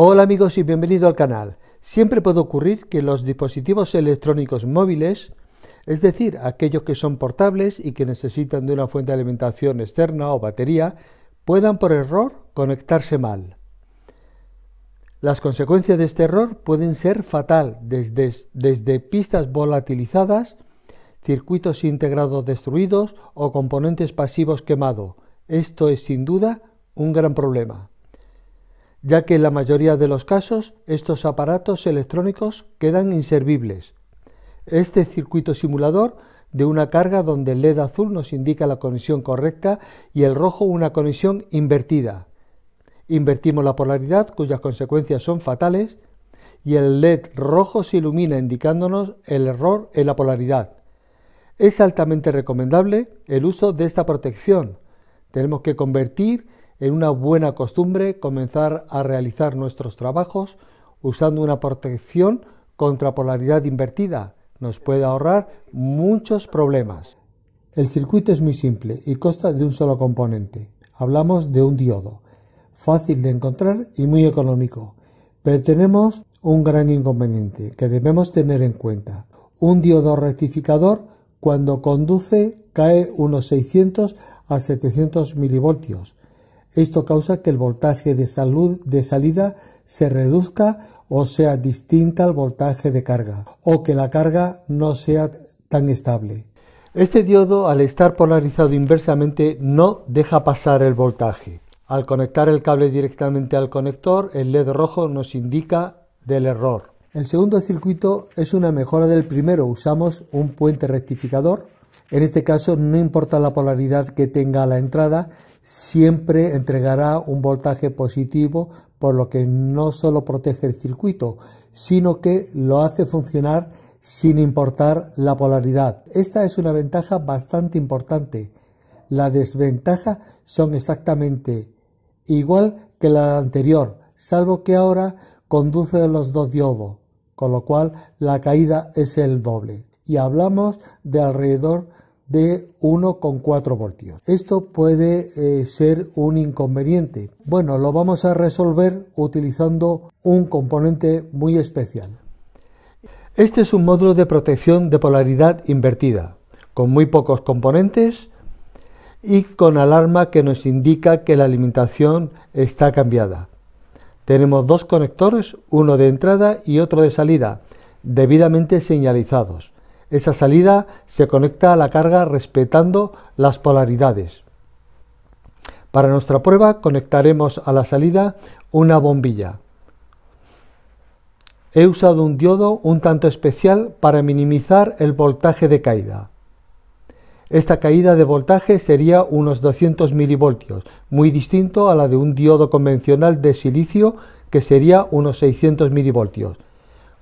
Hola amigos y bienvenido al canal. Siempre puede ocurrir que los dispositivos electrónicos móviles, es decir, aquellos que son portables y que necesitan de una fuente de alimentación externa o batería, puedan por error conectarse mal. Las consecuencias de este error pueden ser fatal desde, desde pistas volatilizadas, circuitos integrados destruidos o componentes pasivos quemados. Esto es sin duda un gran problema ya que en la mayoría de los casos estos aparatos electrónicos quedan inservibles. Este circuito simulador de una carga donde el LED azul nos indica la conexión correcta y el rojo una conexión invertida. Invertimos la polaridad cuyas consecuencias son fatales y el LED rojo se ilumina indicándonos el error en la polaridad. Es altamente recomendable el uso de esta protección. Tenemos que convertir en una buena costumbre comenzar a realizar nuestros trabajos usando una protección contra polaridad invertida. Nos puede ahorrar muchos problemas. El circuito es muy simple y consta de un solo componente. Hablamos de un diodo, fácil de encontrar y muy económico. Pero tenemos un gran inconveniente que debemos tener en cuenta. Un diodo rectificador cuando conduce cae unos 600 a 700 milivoltios esto causa que el voltaje de, salud de salida se reduzca o sea distinta al voltaje de carga, o que la carga no sea tan estable. Este diodo, al estar polarizado inversamente, no deja pasar el voltaje. Al conectar el cable directamente al conector, el LED rojo nos indica del error. El segundo circuito es una mejora del primero. Usamos un puente rectificador. En este caso no importa la polaridad que tenga la entrada, siempre entregará un voltaje positivo, por lo que no solo protege el circuito, sino que lo hace funcionar sin importar la polaridad. Esta es una ventaja bastante importante. La desventaja son exactamente igual que la anterior, salvo que ahora conduce los dos diodos, con lo cual la caída es el doble. Y hablamos de alrededor de 1,4 voltios. Esto puede eh, ser un inconveniente. Bueno, lo vamos a resolver utilizando un componente muy especial. Este es un módulo de protección de polaridad invertida, con muy pocos componentes y con alarma que nos indica que la alimentación está cambiada. Tenemos dos conectores, uno de entrada y otro de salida, debidamente señalizados esa salida se conecta a la carga respetando las polaridades. Para nuestra prueba conectaremos a la salida una bombilla. He usado un diodo un tanto especial para minimizar el voltaje de caída. Esta caída de voltaje sería unos 200 milivoltios, muy distinto a la de un diodo convencional de silicio que sería unos 600 milivoltios.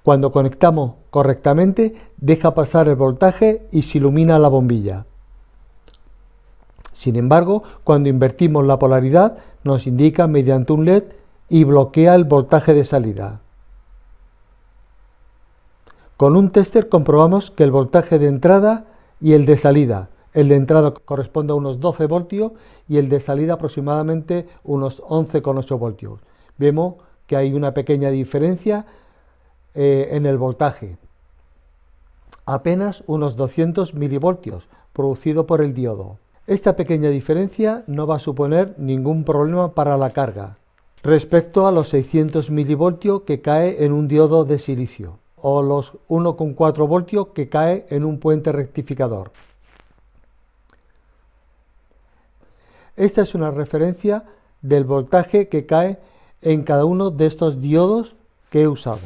Cuando conectamos correctamente, deja pasar el voltaje y se ilumina la bombilla. Sin embargo, cuando invertimos la polaridad, nos indica mediante un LED y bloquea el voltaje de salida. Con un tester comprobamos que el voltaje de entrada y el de salida, el de entrada corresponde a unos 12 voltios y el de salida aproximadamente unos 11,8 voltios. Vemos que hay una pequeña diferencia eh, en el voltaje, apenas unos 200 milivoltios producido por el diodo. Esta pequeña diferencia no va a suponer ningún problema para la carga respecto a los 600 milivoltios que cae en un diodo de silicio o los 1,4 voltios que cae en un puente rectificador. Esta es una referencia del voltaje que cae en cada uno de estos diodos que he usado.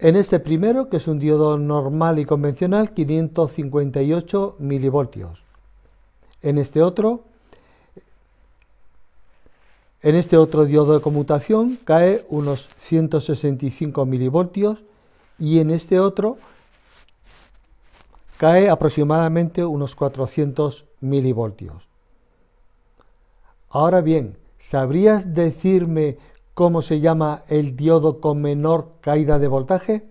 En este primero, que es un diodo normal y convencional, 558 milivoltios. En este otro, en este otro diodo de conmutación cae unos 165 milivoltios y en este otro cae aproximadamente unos 400 milivoltios. Ahora bien, ¿sabrías decirme cómo se llama el diodo con menor caída de voltaje?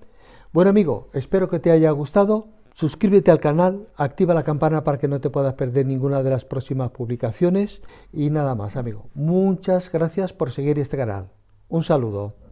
Bueno amigo, espero que te haya gustado. Suscríbete al canal, activa la campana para que no te puedas perder ninguna de las próximas publicaciones y nada más amigo. Muchas gracias por seguir este canal. Un saludo.